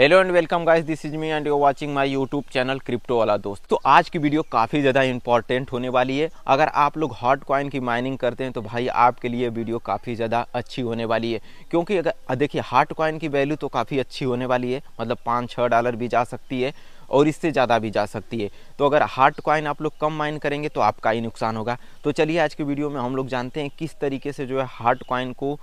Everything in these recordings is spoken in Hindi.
hello and welcome guys this is me and you watching my YouTube channel crypto वाला दोस्त तो आज की वीडियो काफ़ी ज़्यादा इंपॉर्टेंट होने वाली है अगर आप लोग हॉट कॉइन की माइनिंग करते हैं तो भाई आपके लिए वीडियो काफ़ी ज़्यादा अच्छी होने वाली है क्योंकि अगर देखिए हार्ट कॉइन की वैल्यू तो काफ़ी अच्छी होने वाली है मतलब पाँच छः डॉलर भी जा सकती है और इससे ज़्यादा भी जा सकती है तो अगर हार्ट कॉइन आप लोग कम माइन करेंगे तो आपका ही नुकसान होगा तो चलिए आज की वीडियो में हम लोग जानते हैं किस तरीके से जो है हार्ट कॉइन को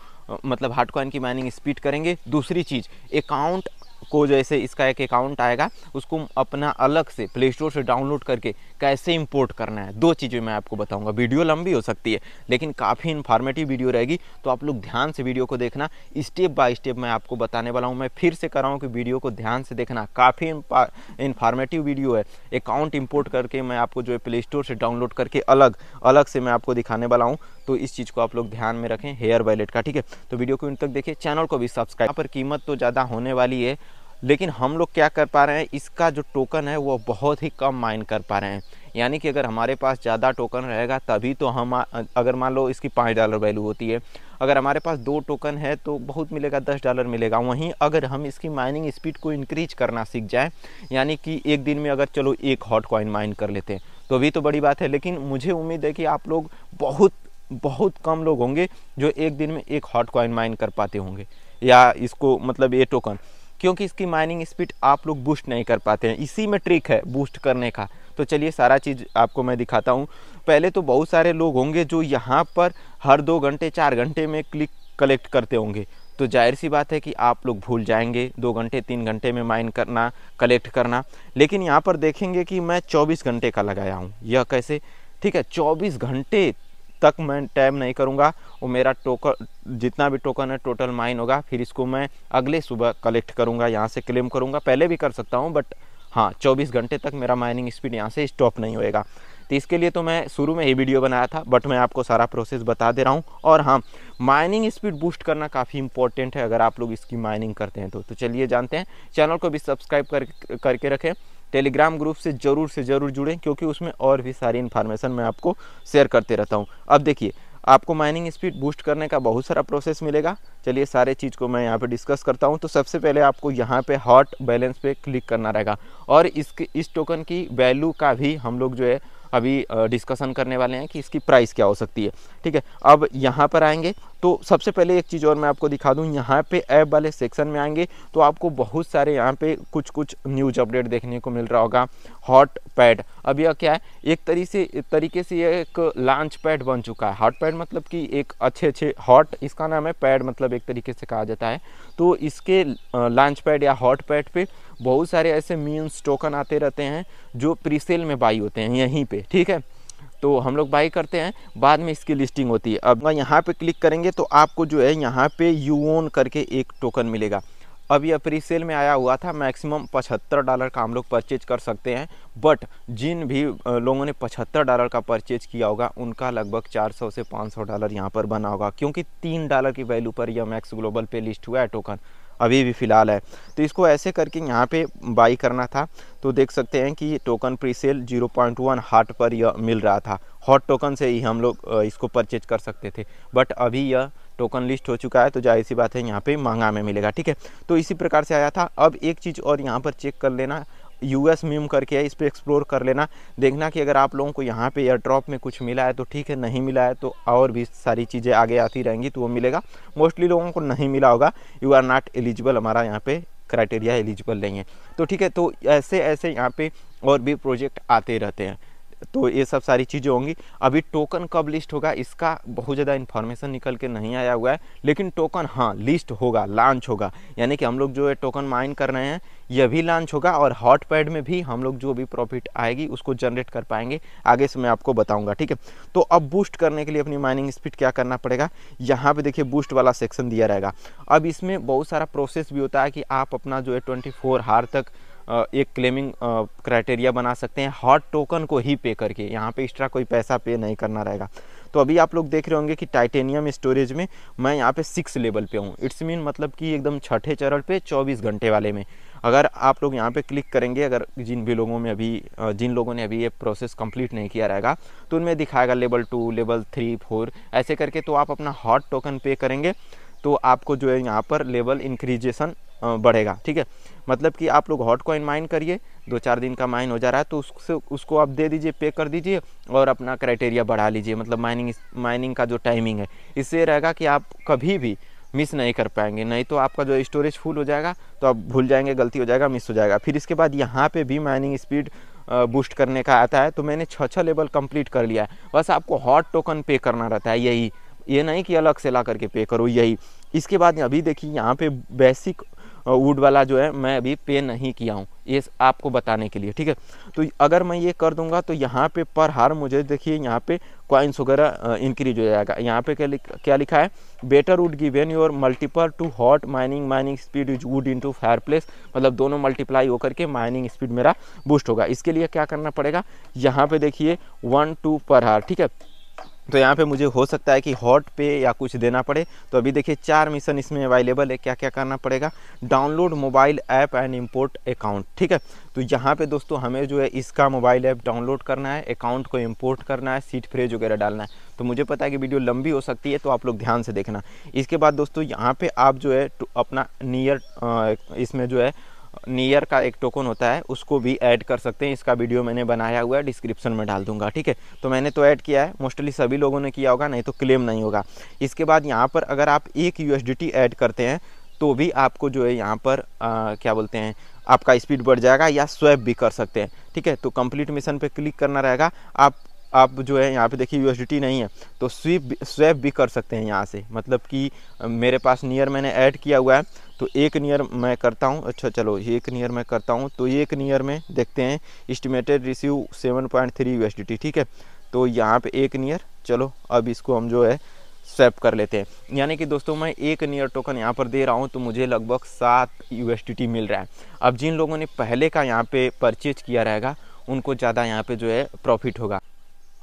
मतलब हार्ट कॉइन की माइनिंग स्पीड करेंगे दूसरी चीज़ अकाउंट को जैसे इसका एक अकाउंट आएगा उसको अपना अलग से प्ले स्टोर से डाउनलोड करके कैसे इंपोर्ट करना है दो चीज़ें मैं आपको बताऊंगा वीडियो लंबी हो सकती है लेकिन काफ़ी इन्फॉर्मेटिव वीडियो रहेगी तो आप लोग ध्यान से वीडियो को देखना स्टेप बाय स्टेप मैं आपको बताने वाला हूँ मैं फिर से कर रहा हूँ कि वीडियो को ध्यान से देखना काफ़ी इन्फॉर्मेटिव वीडियो है अकाउंट इम्पोर्ट करके मैं आपको जो है प्ले स्टोर से डाउनलोड करके अलग अलग से मैं आपको दिखाने वाला हूँ तो इस चीज़ को आप लोग ध्यान में रखें हेयर वैलेट का ठीक है तो वीडियो को इन तक देखिए चैनल को भी सब्सक्राइब पर कीमत तो ज़्यादा होने वाली है लेकिन हम लोग क्या कर पा रहे हैं इसका जो टोकन है वो बहुत ही कम माइन कर पा रहे हैं यानी कि अगर हमारे पास ज़्यादा टोकन रहेगा तभी तो हम अगर मान लो इसकी पाँच डॉलर वैल्यू होती है अगर हमारे पास दो टोकन है तो बहुत मिलेगा दस डॉलर मिलेगा वहीं अगर हम इसकी माइनिंग स्पीड को इंक्रीज करना सीख जाए यानी कि एक दिन में अगर चलो एक हॉट कॉइन माइन कर लेते हैं तो भी तो बड़ी बात है लेकिन मुझे उम्मीद है कि आप लोग बहुत बहुत कम लोग होंगे जो एक दिन में एक हॉट कॉइन माइन कर पाते होंगे या इसको मतलब ये टोकन क्योंकि इसकी माइनिंग स्पीड आप लोग बूस्ट नहीं कर पाते हैं इसी में ट्रिक है बूस्ट करने का तो चलिए सारा चीज़ आपको मैं दिखाता हूँ पहले तो बहुत सारे लोग होंगे जो यहाँ पर हर दो घंटे चार घंटे में क्लिक कलेक्ट करते होंगे तो जाहिर सी बात है कि आप लोग भूल जाएंगे दो घंटे तीन घंटे में माइन करना कलेक्ट करना लेकिन यहाँ पर देखेंगे कि मैं चौबीस घंटे का लगाया हूँ यह कैसे ठीक है चौबीस घंटे तक मैं टैब नहीं करूँगा वो मेरा टोकन जितना भी टोकन है टोटल माइन होगा फिर इसको मैं अगले सुबह कलेक्ट करूँगा यहाँ से क्लेम करूँगा पहले भी कर सकता हूँ बट हाँ 24 घंटे तक मेरा माइनिंग स्पीड यहाँ से स्टॉप नहीं होएगा तो इसके लिए तो मैं शुरू में ही वीडियो बनाया था बट मैं आपको सारा प्रोसेस बता दे रहा हूँ और हाँ माइनिंग स्पीड बूस्ट करना काफ़ी इंपॉर्टेंट है अगर आप लोग इसकी माइनिंग करते हैं तो तो चलिए जानते हैं चैनल को भी सब्सक्राइब कर करके रखें टेलीग्राम ग्रुप से ज़रूर से ज़रूर जुड़ें क्योंकि उसमें और भी सारी इन्फॉर्मेशन मैं आपको शेयर करते रहता हूँ अब देखिए आपको माइनिंग स्पीड बूस्ट करने का बहुत सारा प्रोसेस मिलेगा चलिए सारे चीज़ को मैं यहाँ पे डिस्कस करता हूँ तो सबसे पहले आपको यहाँ पे हॉट बैलेंस पे क्लिक करना रहेगा और इसके इस टोकन की वैल्यू का भी हम लोग जो है अभी डिस्कशन करने वाले हैं कि इसकी प्राइस क्या हो सकती है ठीक है अब यहाँ पर आएंगे तो सबसे पहले एक चीज़ और मैं आपको दिखा दूँ यहाँ पे ऐप वाले सेक्शन में आएंगे तो आपको बहुत सारे यहाँ पे कुछ कुछ न्यूज अपडेट देखने को मिल रहा होगा हॉट पैड अब यह क्या है एक तरी से तरीके से यह एक लॉन्च पैड बन चुका है हॉट पैड मतलब कि एक अच्छे अच्छे हॉट इसका नाम है पैड मतलब एक तरीके से कहा जाता है तो इसके लॉन्च पैड या हॉट पैड पर बहुत सारे ऐसे मीन्स टोकन आते रहते हैं जो प्रीसेल में बाई होते हैं यहीं पर ठीक है तो हम लोग बाई करते हैं बाद में इसकी लिस्टिंग होती है अब यहाँ पे क्लिक करेंगे तो आपको जो है यहाँ पे यूओन करके एक टोकन मिलेगा अब यह प्री सेल में आया हुआ था मैक्सिमम पचहत्तर डॉलर का हम लोग परचेज कर सकते हैं बट जिन भी लोगों ने पचहत्तर डॉलर का परचेज किया होगा उनका लगभग 400 से 500 डॉलर यहाँ पर बना होगा क्योंकि तीन डॉलर की वैल्यू पर यह मैक्स ग्लोबल पे लिस्ट हुआ है टोकन अभी भी फ़िलहाल है तो इसको ऐसे करके यहाँ पे बाई करना था तो देख सकते हैं कि token pre sale zero point one hot पर यह मिल रहा था हॉट टोकन से ही हम लोग इसको परचेज कर सकते थे बट अभी यह टोकन लिस्ट हो चुका है तो जाहिर सी बात है यहाँ पे महंगा में मिलेगा ठीक है तो इसी प्रकार से आया था अब एक चीज़ और यहाँ पर चेक कर लेना यूएस मीम करके है इस पर एक्सप्लोर कर लेना देखना कि अगर आप लोगों को यहाँ पे एयर ड्रॉप में कुछ मिला है तो ठीक है नहीं मिला है तो और भी सारी चीज़ें आगे आती रहेंगी तो वो मिलेगा मोस्टली लोगों को नहीं मिला होगा यू आर नॉट एलिजिबल हमारा यहाँ पे क्राइटेरिया एलिजिबल नहीं है तो ठीक है तो ऐसे ऐसे यहाँ पे और भी प्रोजेक्ट आते रहते हैं तो ये सब सारी चीज़ें होंगी अभी टोकन कब लिस्ट होगा इसका बहुत ज़्यादा इन्फॉर्मेशन निकल के नहीं आया हुआ है लेकिन टोकन हाँ लिस्ट होगा लॉन्च होगा यानी कि हम लोग जो है टोकन माइन कर रहे हैं यह भी लॉन्च होगा और हॉट पैड में भी हम लोग जो भी प्रॉफिट आएगी उसको जनरेट कर पाएंगे आगे से मैं आपको बताऊंगा ठीक है तो अब बूस्ट करने के लिए अपनी माइनिंग स्पीड क्या करना पड़ेगा यहाँ पर देखिए बूस्ट वाला सेक्शन दिया रहेगा अब इसमें बहुत सारा प्रोसेस भी होता है कि आप अपना जो है ट्वेंटी फोर हार तक एक क्लेमिंग क्राइटेरिया बना सकते हैं हॉट टोकन को ही पे करके यहाँ पे एक्स्ट्रा कोई पैसा पे नहीं करना रहेगा तो अभी आप लोग देख रहे होंगे कि टाइटेनियम स्टोरेज में मैं यहाँ पे सिक्स लेवल पे हूँ इट्स मीन मतलब कि एकदम छठे चरण पे 24 घंटे वाले में अगर आप लोग यहाँ पे क्लिक करेंगे अगर जिन भी लोगों में अभी जिन लोगों ने अभी ये प्रोसेस कंप्लीट नहीं किया रहेगा तो उनमें दिखाएगा level two level three four ऐसे करके तो आप अपना हॉट टोकन पे करेंगे तो आपको जो है यहाँ पर लेवल इंक्रीजेशन बढ़ेगा ठीक है मतलब कि आप लोग हॉट कॉइन माइन करिए दो चार दिन का माइन हो जा रहा है तो उससे उसको आप दे दीजिए पे कर दीजिए और अपना क्राइटेरिया बढ़ा लीजिए मतलब माइनिंग माइनिंग का जो टाइमिंग है इससे रहेगा कि आप कभी भी मिस नहीं कर पाएंगे नहीं तो आपका जो स्टोरेज फुल हो जाएगा तो आप भूल जाएंगे गलती हो जाएगा मिस हो जाएगा फिर इसके बाद यहाँ पे भी माइनिंग स्पीड बूस्ट करने का आता है तो मैंने छः छः लेवल कंप्लीट कर लिया है बस आपको हॉट टोकन पे करना रहता है यही ये नहीं कि अलग से ला करके पे करो यही इसके बाद अभी देखिए यहाँ पे बेसिक वुड वाला जो है मैं अभी पे नहीं किया हूँ ये आपको बताने के लिए ठीक है तो अगर मैं ये कर दूंगा तो यहाँ पे पर हार मुझे देखिए यहाँ पे कॉइन्स वगैरह इंक्रीज हो जाएगा यहाँ पे क्या लिख, क्या लिखा है better would given your multiple to hot mining mining speed is would in to fire place मतलब दोनों मल्टीप्लाई होकर के माइनिंग स्पीड मेरा बूस्ट होगा इसके लिए क्या करना पड़ेगा यहाँ पे देखिए वन टू पर हार ठीक है तो यहाँ पे मुझे हो सकता है कि हॉट पे या कुछ देना पड़े तो अभी देखिए चार मिशन इसमें अवेलेबल है क्या क्या करना पड़ेगा download mobile app and import account ठीक है तो यहाँ पे दोस्तों हमें जो है इसका मोबाइल ऐप डाउनलोड करना है अकाउंट को इंपोर्ट करना है सीट फ्रेज वगैरह डालना है तो मुझे पता है कि वीडियो लंबी हो सकती है तो आप लोग ध्यान से देखना इसके बाद दोस्तों यहाँ पर आप जो है तो अपना नियर इसमें जो है नियर का एक टोकन होता है उसको भी ऐड कर सकते हैं इसका वीडियो मैंने बनाया हुआ है डिस्क्रिप्शन में डाल दूंगा ठीक है तो मैंने तो ऐड किया है मोस्टली सभी लोगों ने किया होगा नहीं तो क्लेम नहीं होगा इसके बाद यहाँ पर अगर आप एक यू ऐड करते हैं तो भी आपको जो है यहाँ पर आ, क्या बोलते हैं आपका स्पीड बढ़ जाएगा या स्वैप भी कर सकते हैं ठीक है तो कंप्लीट मिशन पे क्लिक करना रहेगा आप आप जो है यहाँ पे देखिए यूएसडीटी नहीं है तो स्वीप स्वैप भी कर सकते हैं यहाँ से मतलब कि मेरे पास नियर मैंने ऐड किया हुआ है तो एक नियर मैं करता हूँ अच्छा चलो एक नियर मैं करता हूँ तो एक नियर में देखते हैं estimated receive seven point three U ठीक है तो यहाँ पर एक नियर चलो अब इसको हम जो है स्वैप कर लेते हैं यानी कि दोस्तों मैं एक नियर टोकन यहाँ पर दे रहा हूँ तो मुझे लगभग सात यू मिल रहा है अब जिन लोगों ने पहले का यहाँ पे परचेज किया रहेगा उनको ज़्यादा यहाँ पे जो है प्रॉफिट होगा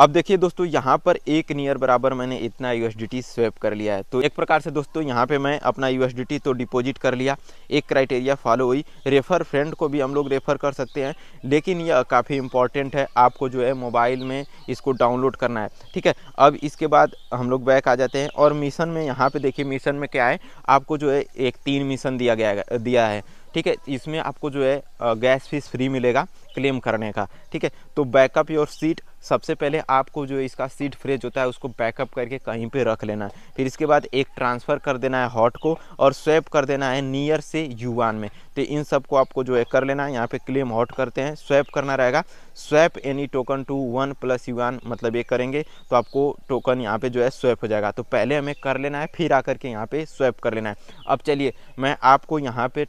अब देखिए दोस्तों यहाँ पर एक नियर बराबर मैंने इतना यू स्वैप कर लिया है तो एक प्रकार से दोस्तों यहाँ पे मैं अपना यू तो डिपॉजिट कर लिया एक क्राइटेरिया फॉलो हुई रेफर फ्रेंड को भी हम लोग रेफ़र कर सकते हैं लेकिन यह काफ़ी इंपॉर्टेंट है आपको जो है मोबाइल में इसको डाउनलोड करना है ठीक है अब इसके बाद हम लोग बैक आ जाते हैं और मिशन में यहाँ पर देखिए मिशन में क्या है आपको जो है एक तीन मिशन दिया गया दिया है ठीक है इसमें आपको जो है गैस फीस फ्री मिलेगा क्लेम करने का ठीक है तो बैकअप योर सीट सबसे पहले आपको जो इसका सीट फ्रेज होता है उसको बैकअप करके कहीं पे रख लेना है फिर इसके बाद एक ट्रांसफ़र कर देना है हॉट को और स्वैप कर देना है नियर से यूवान में तो इन सब को आपको जो है कर लेना है यहाँ पे क्लेम हॉट करते हैं स्वैप करना रहेगा swap any token to one plus yuan मतलब ये करेंगे तो आपको टोकन यहाँ पे जो है स्वैप हो जाएगा तो पहले हमें कर लेना है फिर आ के यहाँ पे स्वैप कर लेना है अब चलिए मैं आपको यहाँ पे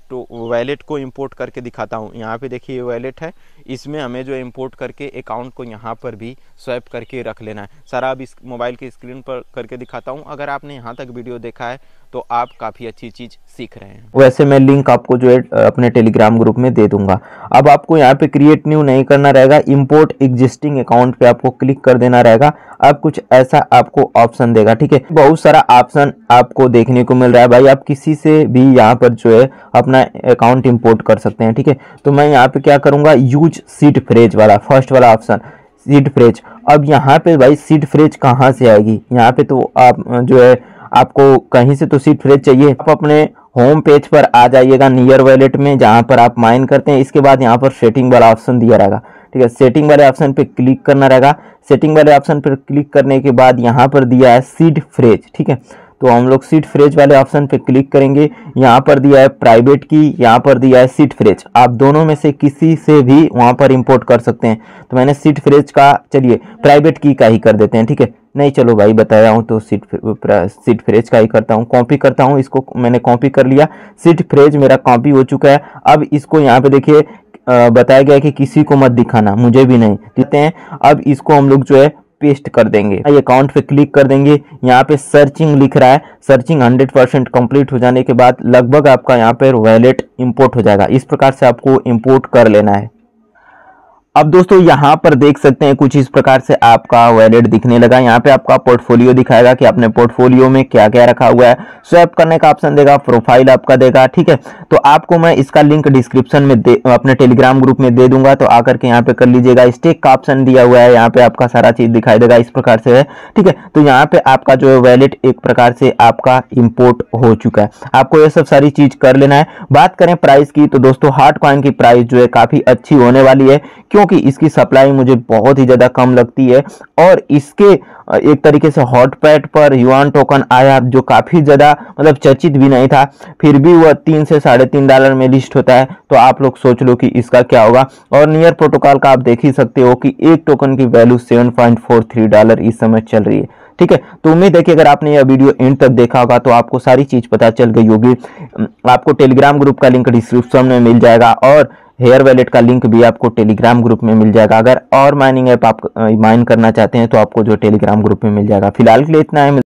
वैलेट को इम्पोर्ट करके दिखाता हूँ यहाँ पे देखिए वैलेट है इसमें हमें जो इम्पोर्ट करके अकाउंट को यहाँ पर भी स्वैप करके रख लेना है सर आप इस मोबाइल की स्क्रीन पर करके दिखाता हूँ अगर आपने यहाँ तक वीडियो देखा है तो आप काफ़ी अच्छी चीज़ सीख रहे हैं वैसे मैं लिंक आपको जो है अपने टेलीग्राम ग्रुप में दे दूंगा अब आपको यहाँ पे क्रिएट न्यू नहीं करना रहेगा इम्पोर्ट एग्जिस्टिंग अकाउंट पे आपको क्लिक कर देना रहेगा अब कुछ ऐसा आपको ऑप्शन देगा ठीक है बहुत सारा ऑप्शन आपको देखने को मिल रहा है भाई आप किसी से भी यहाँ पर जो है अपना अकाउंट इम्पोर्ट कर सकते हैं ठीक है तो मैं यहाँ पे क्या करूँगा यू यूज सीट फ्रेज वाला फर्स्ट वाला ऑप्शन सीट फ्रेज अब यहाँ पे भाई सीट फ्रेज कहाँ से आएगी यहाँ पे तो आप जो है आपको कहीं से तो सीट फ्रेज चाहिए आप अपने होम पेज पर आ जाइएगा नियर वैलेट में जहाँ पर आप माइन करते हैं इसके बाद यहाँ पर सेटिंग वाला ऑप्शन दिया रहेगा ठीक है सेटिंग वाले ऑप्शन पर क्लिक करना रहेगा सेटिंग वाले ऑप्शन पर क्लिक करने के बाद यहाँ पर दिया है सीड फ्रेज ठीक है तो हम लोग सीट फ्रेज वाले ऑप्शन पे क्लिक करेंगे यहाँ पर दिया है प्राइवेट की यहाँ पर दिया है सीट फ्रेज आप दोनों में से किसी से भी वहाँ पर इंपोर्ट कर सकते हैं तो मैंने सीट फ्रेज का चलिए प्राइवेट की का ही कर देते हैं ठीक है नहीं चलो भाई बताया हूँ तो सीट सीट फ्रेज का ही करता हूँ कॉपी करता हूँ इसको मैंने कॉपी कर लिया सीट फ्रेज मेरा कॉपी हो चुका है अब इसको यहाँ पे देखिए बताया गया है कि किसी को मत दिखाना मुझे भी नहीं देते हैं अब इसको हम लोग जो है पेस्ट कर देंगे अकाउंट पे क्लिक कर देंगे यहाँ पे सर्चिंग लिख रहा है सर्चिंग 100 परसेंट कम्प्लीट हो जाने के बाद लगभग आपका यहाँ पे वैलेट इंपोर्ट हो जाएगा इस प्रकार से आपको इंपोर्ट कर लेना है अब दोस्तों यहाँ पर देख सकते हैं कुछ इस प्रकार से आपका वैलेट दिखने लगा यहाँ पे आपका पोर्टफोलियो दिखाएगा कि आपने पोर्टफोलियो में क्या क्या रखा हुआ है स्वैप करने का ऑप्शन देगा प्रोफाइल आपका देगा ठीक है तो आपको मैं इसका लिंक डिस्क्रिप्शन में अपने टेलीग्राम ग्रुप में दे दूंगा तो आकर के यहाँ पे कर लीजिएगा स्टेक का ऑप्शन दिया हुआ है यहाँ पे आपका सारा चीज दिखाई देगा इस प्रकार से है ठीक है तो यहाँ पे आपका जो है वैलेट एक प्रकार से आपका इम्पोर्ट हो चुका है आपको यह सब सारी चीज कर लेना है बात करें प्राइस की तो दोस्तों हार्ट क्वाइन की प्राइस जो है काफी अच्छी होने वाली है क्यों क्योंकि इसकी सप्लाई मुझे बहुत ही ज़्यादा कम लगती है और इसके एक तरीके से हॉटपैड पर युआन टोकन आया जो काफ़ी ज़्यादा मतलब चर्चित भी नहीं था फिर भी वह तीन से साढ़े तीन डॉलर में लिस्ट होता है तो आप लोग सोच लो कि इसका क्या होगा और नियर प्रोटोकॉल का आप देख ही सकते हो कि एक टोकन की value seven point four three dollar इस समय चल रही है ठीक है तो उम्मीद है कि अगर आपने यह वीडियो एंड तक देखा होगा तो आपको सारी चीज़ पता चल गई होगी आपको टेलीग्राम ग्रुप का लिंक डिस्क्रिप्शन में मिल जाएगा और हेयर वैलेट का लिंक भी आपको टेलीग्राम ग्रुप में मिल जाएगा अगर और माइनिंग ऐप आप माइन करना चाहते हैं तो आपको जो टेलीग्राम ग्रुप में मिल जाएगा फिलहाल के लिए इतना है